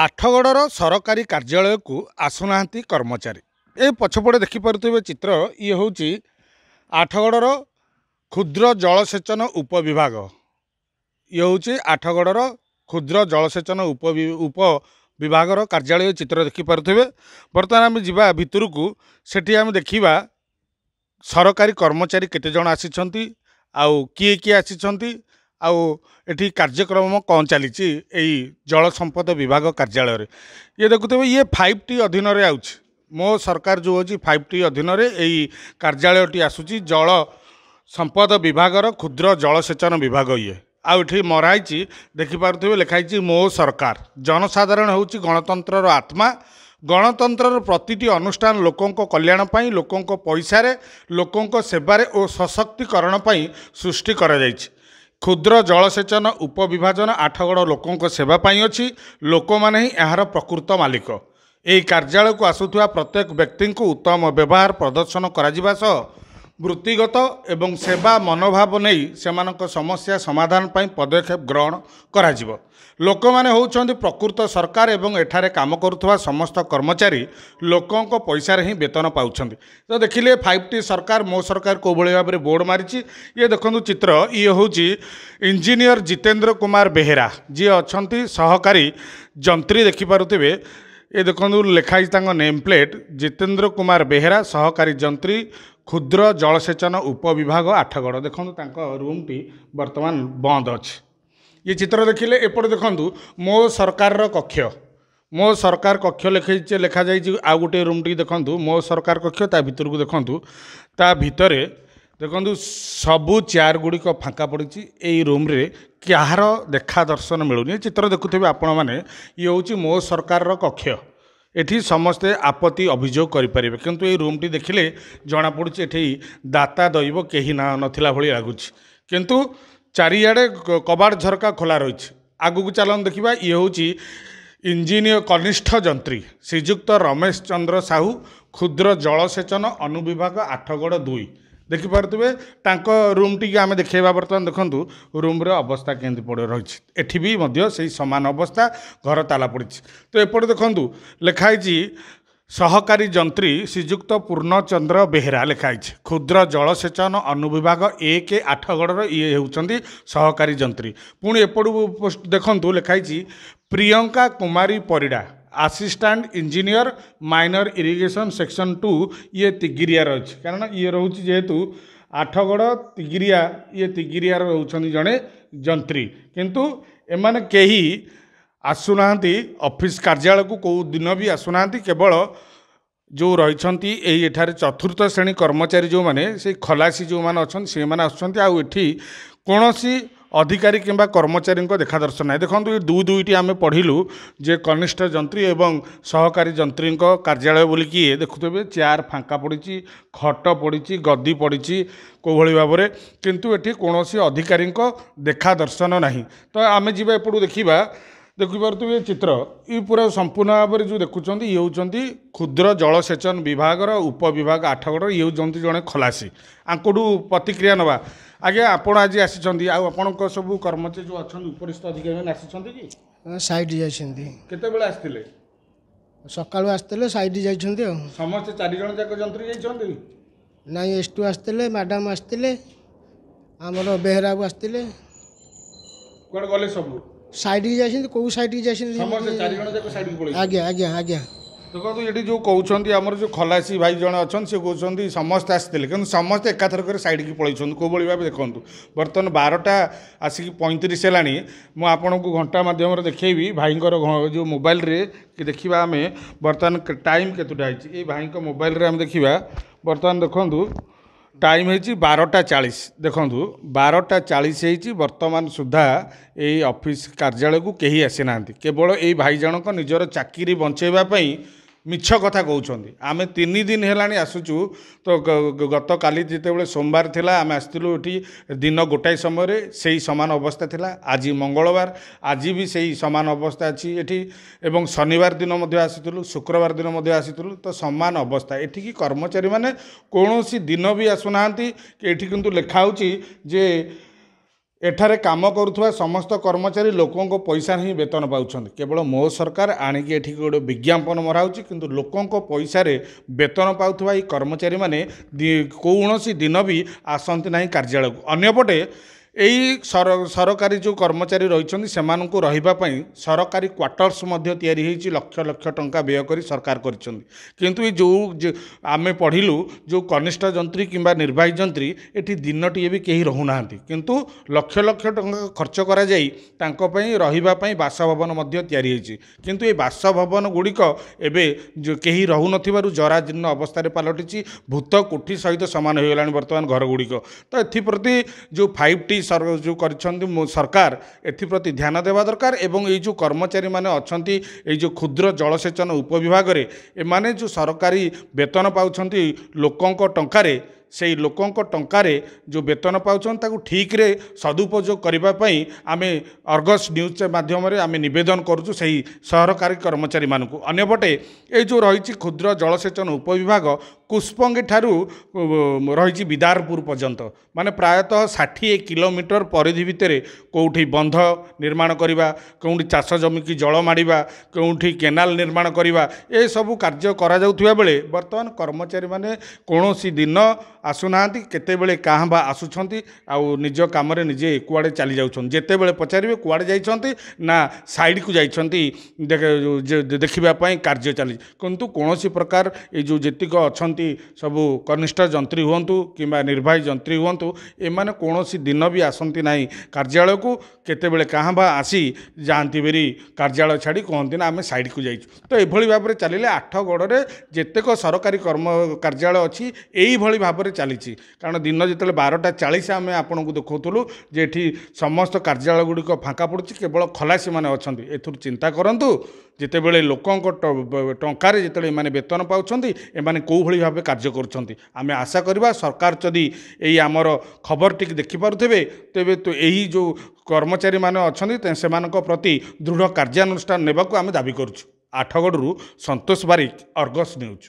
ଆଠଗଡ଼ର ସରକାରୀ କାର୍ଯ୍ୟାଳୟକୁ ଆସୁନାହାନ୍ତି କର୍ମଚାରୀ ଏ ପଛପଟେ ଦେଖିପାରୁଥିବେ ଚିତ୍ର ଇଏ ହେଉଛି ଆଠଗଡ଼ର କ୍ଷୁଦ୍ର ଜଳସେଚନ ଉପବିଭାଗ ଇଏ ହେଉଛି ଆଠଗଡ଼ର କ୍ଷୁଦ୍ର ଜଳସେଚନ ଉପବିଭାଗର କାର୍ଯ୍ୟାଳୟ ଚିତ୍ର ଦେଖିପାରୁଥିବେ ବର୍ତ୍ତମାନ ଆମେ ଯିବା ଭିତରକୁ ସେଠି ଆମେ ଦେଖିବା ସରକାରୀ କର୍ମଚାରୀ କେତେଜଣ ଆସିଛନ୍ତି ଆଉ କିଏ କିଏ ଆସିଛନ୍ତି ଆଉ ଏଠି କାର୍ଯ୍ୟକ୍ରମ କ'ଣ ଚାଲିଛି ଏଇ ଜଳ ସମ୍ପଦ ବିଭାଗ କାର୍ଯ୍ୟାଳୟରେ ଇଏ ଦେଖୁଥିବେ ଇଏ ଫାଇଭ୍ ଟି ଅଧୀନରେ ଆସୁଛି ମୋ ସରକାର ଯେଉଁ ଅଛି ଫାଇଭ୍ ଟି ଅଧୀନରେ ଏଇ କାର୍ଯ୍ୟାଳୟଟି ଆସୁଛି ଜଳ ସମ୍ପଦ ବିଭାଗର କ୍ଷୁଦ୍ର ଜଳସେଚନ ବିଭାଗ ଇଏ ଆଉ ଏଠି ମରାହେଇଛି ଦେଖିପାରୁଥିବେ ଲେଖାହେଇଛି ମୋ ସରକାର ଜନସାଧାରଣ ହେଉଛି ଗଣତନ୍ତ୍ରର ଆତ୍ମା ଗଣତନ୍ତ୍ରର ପ୍ରତିଟି ଅନୁଷ୍ଠାନ ଲୋକଙ୍କ କଲ୍ୟାଣ ପାଇଁ ଲୋକଙ୍କ ପଇସାରେ ଲୋକଙ୍କ ସେବାରେ ଓ ସଶକ୍ତିକରଣ ପାଇଁ ସୃଷ୍ଟି କରାଯାଇଛି କ୍ଷୁଦ୍ର ଜଳସେଚନ ଉପବିଭାଜନ ଆଠଗଡ଼ ଲୋକଙ୍କ ସେବା ପାଇଁ ଅଛି ଲୋକମାନେ ହିଁ ଏହାର ପ୍ରକୃତ ମାଲିକ ଏହି କାର୍ଯ୍ୟାଳୟକୁ ଆସୁଥିବା ପ୍ରତ୍ୟେକ ବ୍ୟକ୍ତିଙ୍କୁ ଉତ୍ତମ ବ୍ୟବହାର ପ୍ରଦର୍ଶନ କରାଯିବା ସହ ବୃତ୍ତିଗତ ଏବଂ ସେବା ମନୋଭାବ ନେଇ ସେମାନଙ୍କ ସମସ୍ୟା ସମାଧାନ ପାଇଁ ପଦକ୍ଷେପ ଗ୍ରହଣ କରାଯିବ ଲୋକମାନେ ହେଉଛନ୍ତି ପ୍ରକୃତ ସରକାର ଏବଂ ଏଠାରେ କାମ କରୁଥିବା ସମସ୍ତ କର୍ମଚାରୀ ଲୋକଙ୍କ ପଇସାରେ ହିଁ ବେତନ ପାଉଛନ୍ତି ତ ଦେଖିଲେ ଫାଇଭ୍ ଟି ସରକାର ମୋ ସରକାର କେଉଁଭଳି ଭାବରେ ବୋର୍ଡ଼ ମାରିଛି ଇଏ ଦେଖନ୍ତୁ ଚିତ୍ର ଇଏ ହେଉଛି ଇଞ୍ଜିନିୟର ଜିତେନ୍ଦ୍ର କୁମାର ବେହେରା ଯିଏ ଅଛନ୍ତି ସହକାରୀ ଯନ୍ତ୍ରୀ ଦେଖିପାରୁଥିବେ ଏ ଦେଖନ୍ତୁ ଲେଖାହେଇଛି ତାଙ୍କ ନେମ୍ ପ୍ଲେଟ୍ ଜିତେନ୍ଦ୍ର କୁମାର ବେହେରା ସହକାରୀ ଯନ୍ତ୍ରୀ କ୍ଷୁଦ୍ର ଜଳସେଚନ ଉପବିଭାଗ ଆଠଗଡ଼ ଦେଖନ୍ତୁ ତାଙ୍କ ରୁମ୍ଟି ବର୍ତ୍ତମାନ ବନ୍ଦ ଅଛି ଏ ଚିତ୍ର ଦେଖିଲେ ଏପଟେ ଦେଖନ୍ତୁ ମୋ ସରକାରର କକ୍ଷ ମୋ ସରକାର କକ୍ଷ ଲେଖାଇଛି ଲେଖାଯାଇଛି ଆଉ ଗୋଟିଏ ରୁମ୍ଟି ଦେଖନ୍ତୁ ମୋ ସରକାର କକ୍ଷ ତା ଭିତରକୁ ଦେଖନ୍ତୁ ତା ଭିତରେ ଦେଖନ୍ତୁ ସବୁ ଚେୟାର ଗୁଡ଼ିକ ଫାଙ୍କା ପଡ଼ିଛି ଏଇ ରୁମ୍ରେ କାହାର ଦେଖା ଦର୍ଶନ ମିଳୁନି ଚିତ୍ର ଦେଖୁଥିବେ ଆପଣମାନେ ଇଏ ହେଉଛି ମୋ ସରକାରର କକ୍ଷ ଏଠି ସମସ୍ତେ ଆପତ୍ତି ଅଭିଯୋଗ କରିପାରିବେ କିନ୍ତୁ ଏଇ ରୁମ୍ଟି ଦେଖିଲେ ଜଣାପଡ଼ୁଛି ଏଠି ଦାତା ଦୈବ କେହି ନା ନଥିଲା ଭଳି ଲାଗୁଛି କିନ୍ତୁ ଚାରିଆଡ଼େ କବାଟ ଝରକା ଖୋଲା ରହିଛି ଆଗକୁ ଚାଲନ୍ତୁ ଦେଖିବା ଇଏ ହେଉଛି ଇଞ୍ଜିନିୟର କନିଷ୍ଠ ଯନ୍ତ୍ରୀ ଶ୍ରୀଯୁକ୍ତ ରମେଶ ଚନ୍ଦ୍ର ସାହୁ କ୍ଷୁଦ୍ର ଜଳସେଚନ ଅନୁବିଭାଗ ଆଠଗଡ଼ ଦୁଇ ଦେଖିପାରୁଥିବେ ତାଙ୍କ ରୁମ୍ ଟିକେ ଆମେ ଦେଖେଇବା ବର୍ତ୍ତମାନ ଦେଖନ୍ତୁ ରୁମ୍ର ଅବସ୍ଥା କେମିତି ପଡ଼ ରହିଛି ଏଠି ବି ମଧ୍ୟ ସେଇ ସମାନ ଅବସ୍ଥା ଘର ତାଲା ପଡ଼ିଛି ତ ଏପଟେ ଦେଖନ୍ତୁ ଲେଖା ଲେଖାହେଇଛି ସହକାରୀ ଯନ୍ତ୍ରୀ ଶ୍ରୀଯୁକ୍ତ ପୂର୍ଣ୍ଣଚନ୍ଦ୍ର ବେହେରା ଲେଖା ହେଇଛି କ୍ଷୁଦ୍ର ଜଳସେଚନ ଅନୁବିଭାଗ ଏକ ଆଠଗଡ଼ର ଇଏ ହେଉଛନ୍ତି ସହକାରୀ ଯନ୍ତ୍ରୀ ପୁଣି ଏପଟୁ ଦେଖନ୍ତୁ ଲେଖା ହେଇଛି Priyanka Kumari Parida assistant engineer minor irrigation section two ଇଏ ତିଗିରିଆ ରହିଛି କାରଣ ଇଏ ରହୁଛି ଯେହେତୁ ଆଠଗଡ଼ ତିଗିରିଆ ଇଏ ତିଗିରିଆର ରହୁଛନ୍ତି ଜଣେ ଯନ୍ତ୍ରୀ କିନ୍ତୁ ଏମାନେ କେହି ଆସୁନାହାନ୍ତି ଅଫିସ୍ କାର୍ଯ୍ୟାଳୟକୁ କେଉଁ ଦିନ ବି ଆସୁନାହାନ୍ତି କେବଳ ଯେଉଁ ରହିଛନ୍ତି ଏହି ଏଠାରେ ଚତୁର୍ଥ ଶ୍ରେଣୀ କର୍ମଚାରୀ ଯେଉଁମାନେ ସେଇ ଖଲାସି ଯେଉଁମାନେ ଅଛନ୍ତି ସେମାନେ ଆସୁଛନ୍ତି ଆଉ ଏଠି କୌଣସି অধিকারী কিংবা কর্মচারী দেখা দর্শন না দেখুন এই দুই দুইটি আমি পড়িলু যে কনিষ্ঠ যন্ত্রী এবং সহকারী যন্ত্রী কার্যালয় বলি কি দেখুবে চেয়ার ফাঁকা পড়িছি খট পড়িছি গদি পড়িছি কোভাবে ভাবে কিন্তু এটি কোণী অধিকারী দেখা দর্শন না তো আমি যা এপটু দেখা ଦେଖିପାରୁଥିବେ ଚିତ୍ର ଇ ପୁରା ସମ୍ପୂର୍ଣ୍ଣ ଭାବରେ ଯେଉଁ ଦେଖୁଛନ୍ତି ଇଏ ହେଉଛନ୍ତି କ୍ଷୁଦ୍ର ଜଳସେଚନ ବିଭାଗର ଉପବିଭାଗ ଆଠଗଡ଼ର ଇଏ ହେଉଛନ୍ତି ଜଣେ ଖଲାସି ଆଙ୍କଠୁ ପ୍ରତିକ୍ରିୟା ନେବା ଆଜ୍ଞା ଆପଣ ଆଜି ଆସିଛନ୍ତି ଆଉ ଆପଣଙ୍କ ସବୁ କର୍ମଚାରୀ ଯେଉଁ ଅଛନ୍ତି ଉପରିସ୍ଥ ଅଧିକାରୀମାନେ ଆସିଛନ୍ତି କି ସାଇଟ୍ ଯାଇଛନ୍ତି କେତେବେଳେ ଆସିଥିଲେ ସକାଳୁ ଆସିଥିଲେ ସାଇଟ୍ ଯାଇଛନ୍ତି ଆଉ ସମସ୍ତେ ଚାରି ଜଣ ଯାକ ଯନ୍ତ୍ରୀ ଯାଇଛନ୍ତି ନାଇଁ ଏସ୍ ଟୁ ଆସିଥିଲେ ମ୍ୟାଡ଼ାମ୍ ଆସିଥିଲେ ଆମର ବେହେରାବୁ ଆସିଥିଲେ କୁଆଡ଼େ ଗଲେ ସବୁ साइड की जाइंस कौ साइड की जाइंस आज्ञा आज्ञा आज्ञा देखो ये जो कौन आमर जो खलासी भाई जन अच्छा सी कौन समस्त आसते कि समस्त एका थर सैड की पलिंट कौ भाई भाव देखु बर्तमान बारटा आसिक पैंतीस है मुझण को घंटा मध्यम देखेबी भाई जो मोबाइल देखा आम बर्तन टाइम केतोटा हो भाई मोबाइल रे देखा बर्तन देखूँ টাইম হয়েছি বারোটা চাଳିশ দেখন্তু বারোটা চাଳିশ হয়েছি বর্তমান সুদ্ধা এই অফিস কার্যালয়କୁ କେହି ଆସିନାହାନ୍ତି କେବଳ ଏଇ ଭାଇ ଜଣକ ନିଜର ଚାକିରି ବଞ୍ଚାଇବା ପାଇଁ ମିଛ କଥା କହୁଛନ୍ତି ଆମେ ତିନି ଦିନ ହେଲାଣି ଆସୁଛୁ ତ ଗତକାଲି ଯେତେବେଳେ ସୋମବାର ଥିଲା ଆମେ ଆସିଥିଲୁ ଏଠି ଦିନ ଗୋଟାଏ ସମୟରେ ସେହି ସମାନ ଅବସ୍ଥା ଥିଲା ଆଜି ମଙ୍ଗଳବାର ଆଜି ବି ସେହି ସମାନ ଅବସ୍ଥା ଅଛି ଏଠି ଏବଂ ଶନିବାର ଦିନ ମଧ୍ୟ ଆସିଥିଲୁ ଶୁକ୍ରବାର ଦିନ ମଧ୍ୟ ଆସିଥିଲୁ ତ ସମାନ ଅବସ୍ଥା ଏଠିକି କର୍ମଚାରୀମାନେ କୌଣସି ଦିନ ବି ଆସୁନାହାନ୍ତି ଏଠି କିନ୍ତୁ ଲେଖା ହେଉଛି ଯେ ଏଠାରେ କାମ କରୁଥିବା ସମସ୍ତ କର୍ମଚାରୀ ଲୋକଙ୍କ ପଇସାରେ ହିଁ ବେତନ ପାଉଛନ୍ତି କେବଳ ମୋ ସରକାର ଆଣିକି ଏଠିକି ଗୋଟେ ବିଜ୍ଞାପନ ମରାହେଉଛି କିନ୍ତୁ ଲୋକଙ୍କ ପଇସାରେ ବେତନ ପାଉଥିବା ଏହି କର୍ମଚାରୀମାନେ କୌଣସି ଦିନ ବି ଆସନ୍ତି ନାହିଁ କାର୍ଯ୍ୟାଳୟକୁ ଅନ୍ୟପଟେ এই ସରକାରୀ ଯେଉଁ କର୍ମଚାରୀ ରହିଛନ୍ତି ସେମାନଙ୍କୁ ରହିବା ପାଇଁ ସରକାରୀ କ୍ୱାର୍ଟର୍ସ ମଧ୍ୟ ତିଆରି ହେଇଛି ଲକ୍ଷ ଲକ୍ଷ ଟଙ୍କା ବ୍ୟୟ କରି ସରକାର କରିଛନ୍ତି କିନ୍ତୁ ଏ ଯେଉଁ ଆମେ ପଢ଼ିଲୁ ଯେଉଁ କନିଷ୍ଠ ଯନ୍ତ୍ରୀ କିମ୍ବା ନିର୍ବାହୀ ଯନ୍ତ୍ରୀ ଏଠି ଦିନଟିଏ ବି କେହି ରହୁନାହାନ୍ତି କିନ୍ତୁ ଲକ୍ଷ ଲକ୍ଷ ଟଙ୍କା ଖର୍ଚ୍ଚ କରାଯାଇ ତାଙ୍କ ପାଇଁ ରହିବା ପାଇଁ ବାସଭବନ ମଧ୍ୟ ତିଆରି ହେଇଛି କିନ୍ତୁ ଏ ବାସଭବନ ଗୁଡ଼ିକ ଏବେ କେହି ରହୁନଥିବାରୁ ଜରାଜୀର୍ଣ୍ଣ ଅବସ୍ଥାରେ ପାଲଟିଛି ଭୂତ କୋଠି ସହିତ ସମାନ ହୋଇଗଲାଣି ବର୍ତ୍ତମାନ ଘରଗୁଡ଼ିକ ତ ଏଥିପ୍ରତି ଯେଉଁ ଫାଇଭ୍ ଟି ଯେଉଁ କରିଛନ୍ତି ସରକାର ଏଥିପ୍ରତି ଧ୍ୟାନ ଦେବା ଦରକାର ଏବଂ ଏଇ ଯେଉଁ କର୍ମଚାରୀମାନେ ଅଛନ୍ତି ଏଇ ଯେଉଁ କ୍ଷୁଦ୍ର ଜଳସେଚନ ଉପବିଭାଗରେ ଏମାନେ ଯେଉଁ ସରକାରୀ ବେତନ ପାଉଛନ୍ତି ଲୋକଙ୍କ ଟଙ୍କାରେ সেই ଲୋକଙ୍କ ଟଙ୍କାରେ ଯେଉଁ ବେତନ ପାଉଛନ୍ତି ତାକୁ ଠିକ୍ରେ ସଦୁପଯୋଗ କରିବା ପାଇଁ ଆମେ ଅର୍ଗସ୍ ନ୍ୟୁଜ୍ ମାଧ୍ୟମରେ ଆମେ ନିବେଦନ କରୁଛୁ ସେହି ସରକାରୀ କର୍ମଚାରୀମାନଙ୍କୁ ଅନ୍ୟପଟେ ଏଇ ଯେଉଁ ରହିଛି କ୍ଷୁଦ୍ର ଜଳସେଚନ ଉପବିଭାଗ କୁଷ୍ପଙ୍ଗି ଠାରୁ ରହିଛି ବିଦାରପୁର ପର୍ଯ୍ୟନ୍ତ ମାନେ ପ୍ରାୟତଃ ଷାଠିଏ କିଲୋମିଟର ପରିଧି ଭିତରେ କେଉଁଠି ବନ୍ଧ ନିର୍ମାଣ କରିବା କେଉଁଠି ଚାଷ ଜମିକି ଜଳ ମାଡ଼ିବା କେଉଁଠି କେନାଲ ନିର୍ମାଣ କରିବା ଏସବୁ କାର୍ଯ୍ୟ କରାଯାଉଥିବା ବେଳେ ବର୍ତ୍ତମାନ କର୍ମଚାରୀମାନେ କୌଣସି ଦିନ ଆସୁନାହାନ୍ତି କେତେବେଳେ କାଁ ବା ଆସୁଛନ୍ତି ଆଉ ନିଜ କାମରେ ନିଜେ କୁଆଡ଼େ ଚାଲି ଯାଉଛନ୍ତି ଯେତେବେଳେ ପଚାରିବେ କୁଆଡ଼େ ଯାଇଛନ୍ତି ନା ସାଇଡ଼କୁ ଯାଇଛନ୍ତି ଦେଖିବା ପାଇଁ କାର୍ଯ୍ୟ ଚାଲିଛି କିନ୍ତୁ କୌଣସି ପ୍ରକାର ଏଇ ଯେଉଁ ଯେତିକ ଅଛନ୍ତି ସବୁ କନିଷ୍ଠ ଯନ୍ତ୍ରୀ ହୁଅନ୍ତୁ କିମ୍ବା ନିର୍ବାହୀ ଯନ୍ତ୍ରୀ ହୁଅନ୍ତୁ ଏମାନେ କୌଣସି ଦିନ ବି ଆସନ୍ତି ନାହିଁ କାର୍ଯ୍ୟାଳୟକୁ କେତେବେଳେ କାଁ ବା ଆସି ଯାଆନ୍ତି ବେରି କାର୍ଯ୍ୟାଳୟ ଛାଡ଼ି କହନ୍ତି ନା ଆମେ ସାଇଡ଼କୁ ଯାଇଛୁ ତ ଏଭଳି ଭାବରେ ଚାଲିଲେ ଆଠ ଗଡ଼ରେ ଯେତେକ ସରକାରୀ କର୍ମ କାର୍ଯ୍ୟାଳୟ ଅଛି ଏଇଭଳି ଭାବରେ ଚାଲିଛି କାରଣ ଦିନ ଯେତେବେଳେ ବାରଟା ଚାଳିଶ ଆମେ ଆପଣଙ୍କୁ ଦେଖାଉଥିଲୁ ଯେ ଏଠି ସମସ୍ତ କାର୍ଯ୍ୟାଳୟ ଗୁଡ଼ିକ ଫାଙ୍କା ପଡ଼ୁଛି କେବଳ ଖଲାସିମାନେ ଅଛନ୍ତି ଏଥିରୁ ଚିନ୍ତା କରନ୍ତୁ ଯେତେବେଳେ ଲୋକଙ୍କ ଟଙ୍କାରେ ଯେତେବେଳେ ଏମାନେ ବେତନ ପାଉଛନ୍ତି ଏମାନେ କେଉଁଭଳି ଭାବେ କାର୍ଯ୍ୟ କରୁଛନ୍ତି ଆମେ ଆଶା କରିବା ସରକାର ଯଦି ଏଇ ଆମର ଖବରଟିକୁ ଦେଖିପାରୁଥିବେ ତେବେ ତ ଏହି ଯେଉଁ କର୍ମଚାରୀମାନେ ଅଛନ୍ତି ସେମାନଙ୍କ ପ୍ରତି ଦୃଢ଼ କାର୍ଯ୍ୟାନୁଷ୍ଠାନ ନେବାକୁ ଆମେ ଦାବି କରୁଛୁ ଆଠଗଡ଼ରୁ ସନ୍ତୋଷ ବାରିକ ଅର୍ଗସ୍ ନେଉଛୁ